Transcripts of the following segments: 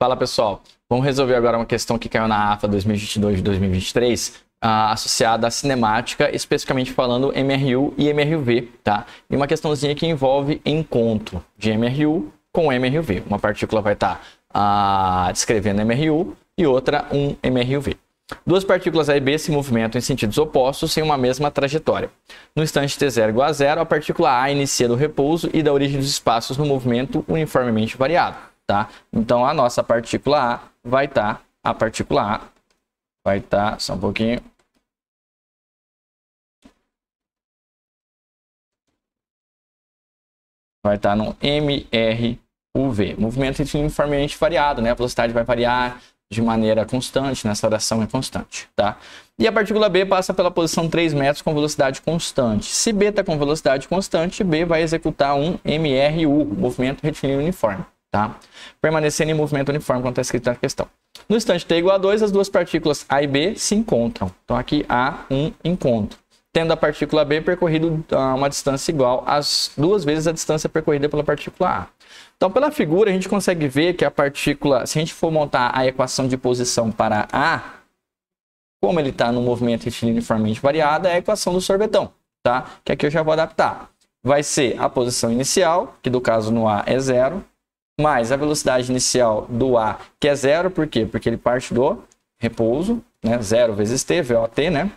Fala pessoal, vamos resolver agora uma questão que caiu na AFA 2022-2023, uh, associada à cinemática, especificamente falando MRU e MRUV, tá? E uma questãozinha que envolve encontro de MRU com MRUV. Uma partícula vai estar tá, uh, descrevendo MRU e outra um MRUV. Duas partículas A e B se movimentam em sentidos opostos em uma mesma trajetória. No instante T0 igual a zero, a partícula A inicia do repouso e da origem dos espaços no movimento uniformemente variado tá? Então a nossa partícula A vai estar, tá, a partícula A vai estar, tá, só um pouquinho. Vai estar tá no MRUV, movimento uniformemente variado, né? A velocidade vai variar de maneira constante, nessa né? oração é constante, tá? E a partícula B passa pela posição 3 metros com velocidade constante. Se B está com velocidade constante, B vai executar um MRU, movimento retilíneo uniforme tá? Permanecendo em movimento uniforme quando está escrito na questão. No instante t igual a 2, as duas partículas A e B se encontram. Então aqui a um encontro. Tendo a partícula B percorrido ah, uma distância igual às duas vezes a distância percorrida pela partícula A. Então, pela figura, a gente consegue ver que a partícula, se a gente for montar a equação de posição para A, como ele está no movimento uniformemente variado é a equação do sorvetão, tá? Que aqui eu já vou adaptar. Vai ser a posição inicial, que do caso no A é zero, mais a velocidade inicial do A, que é zero, por quê? Porque ele parte do repouso, né? Zero vezes T, VOT, né?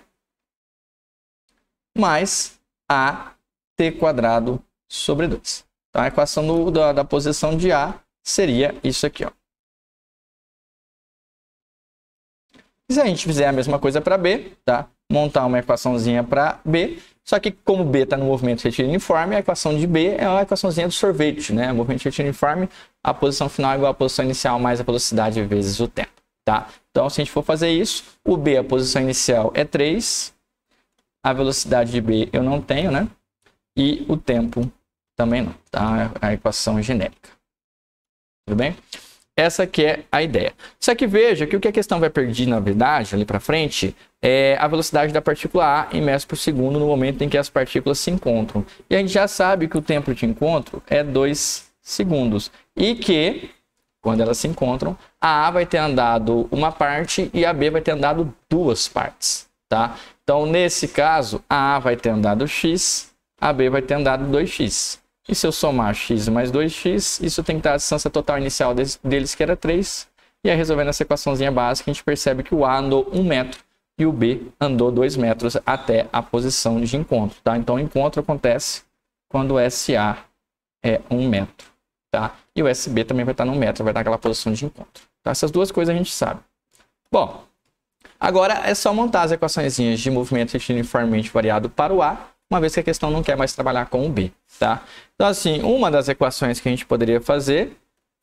Mais A, T quadrado sobre 2. Então, a equação do, da, da posição de A seria isso aqui, ó. se a gente fizer a mesma coisa para B, tá? montar uma equaçãozinha para B. Só que como B está no movimento retilíneo uniforme, a equação de B é uma equaçãozinha do sorvete, né? movimento retilíneo uniforme, a posição final é igual à posição inicial mais a velocidade vezes o tempo, tá? Então, se a gente for fazer isso, o B, a posição inicial é 3, a velocidade de B eu não tenho, né? E o tempo também não, tá? A equação genérica. Tudo bem? Essa que é a ideia. Só que veja que o que a questão vai perder, na verdade, ali para frente, é a velocidade da partícula A em metros por segundo no momento em que as partículas se encontram. E a gente já sabe que o tempo de encontro é 2 segundos. E que, quando elas se encontram, a A vai ter andado uma parte e a B vai ter andado duas partes. Tá? Então, nesse caso, a A vai ter andado x, a B vai ter andado 2x. E se eu somar x mais 2x, isso tem que dar a distância total inicial deles, que era 3. E aí, resolvendo essa equaçãozinha básica, a gente percebe que o A andou 1 metro e o B andou 2 metros até a posição de encontro. Tá? Então, o encontro acontece quando o SA é 1 metro. Tá? E o SB também vai estar no metro, vai estar naquela posição de encontro. Tá? Essas duas coisas a gente sabe. Bom, agora é só montar as equações de movimento uniformemente variado para o A uma vez que a questão não quer mais trabalhar com o b, tá? Então, assim, uma das equações que a gente poderia fazer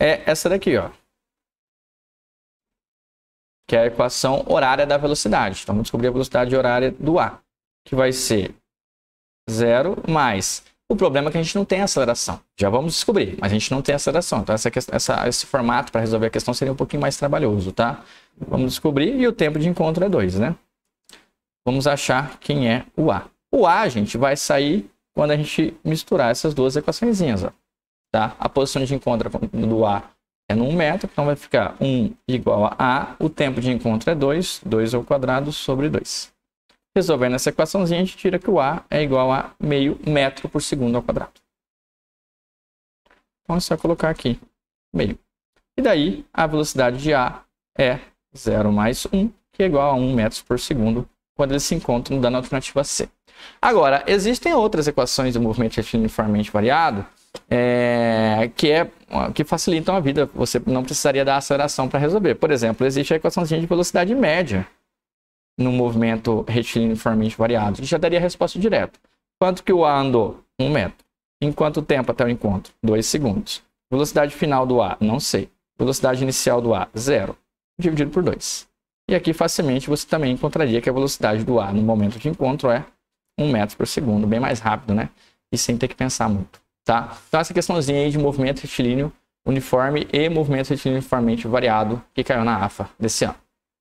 é essa daqui, ó. Que é a equação horária da velocidade. Então, vamos descobrir a velocidade horária do A, que vai ser zero mais... O problema é que a gente não tem aceleração. Já vamos descobrir, mas a gente não tem aceleração. Então, essa, essa, esse formato para resolver a questão seria um pouquinho mais trabalhoso, tá? Vamos descobrir e o tempo de encontro é 2, né? Vamos achar quem é o A. O A, gente, vai sair quando a gente misturar essas duas equaçõezinhas, ó, tá? A posição de encontro do A é no 1 metro, então vai ficar 1 igual a A, o tempo de encontro é 2, 2 ao quadrado sobre 2. Resolvendo essa equaçãozinha, a gente tira que o A é igual a meio metro por segundo ao quadrado. Então é só colocar aqui, meio. E daí, a velocidade de A é 0 mais 1, que é igual a 1 metros por segundo quando eles se encontram dando a alternativa C. Agora, existem outras equações do movimento retilíneo uniformemente variado é, que, é, que facilitam a vida. Você não precisaria da aceleração para resolver. Por exemplo, existe a equação de velocidade média no movimento retilíneo uniformemente variado. A já daria a resposta direta. Quanto que o A andou? Um metro. Em quanto tempo até o encontro? Dois segundos. Velocidade final do A? Não sei. Velocidade inicial do A? Zero. Dividido por dois. E aqui facilmente você também encontraria que a velocidade do ar no momento de encontro é 1 metro por segundo, bem mais rápido, né? E sem ter que pensar muito, tá? Então essa questãozinha aí de movimento retilíneo uniforme e movimento retilíneo uniformemente variado que caiu na AFA desse ano.